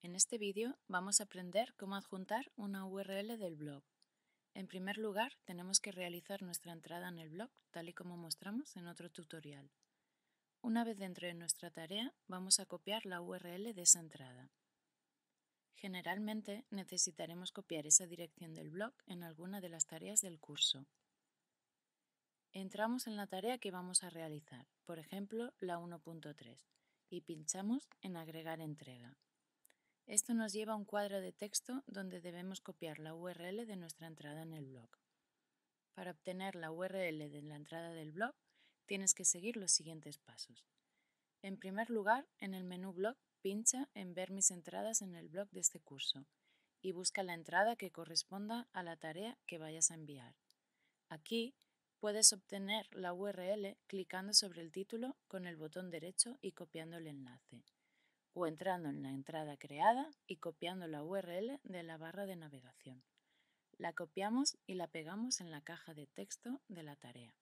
En este vídeo vamos a aprender cómo adjuntar una URL del blog. En primer lugar, tenemos que realizar nuestra entrada en el blog, tal y como mostramos en otro tutorial. Una vez dentro de nuestra tarea, vamos a copiar la URL de esa entrada. Generalmente, necesitaremos copiar esa dirección del blog en alguna de las tareas del curso. Entramos en la tarea que vamos a realizar, por ejemplo, la 1.3, y pinchamos en Agregar entrega. Esto nos lleva a un cuadro de texto donde debemos copiar la URL de nuestra entrada en el blog. Para obtener la URL de la entrada del blog, tienes que seguir los siguientes pasos. En primer lugar, en el menú Blog, pincha en Ver mis entradas en el blog de este curso y busca la entrada que corresponda a la tarea que vayas a enviar. Aquí puedes obtener la URL clicando sobre el título con el botón derecho y copiando el enlace o entrando en la entrada creada y copiando la URL de la barra de navegación. La copiamos y la pegamos en la caja de texto de la tarea.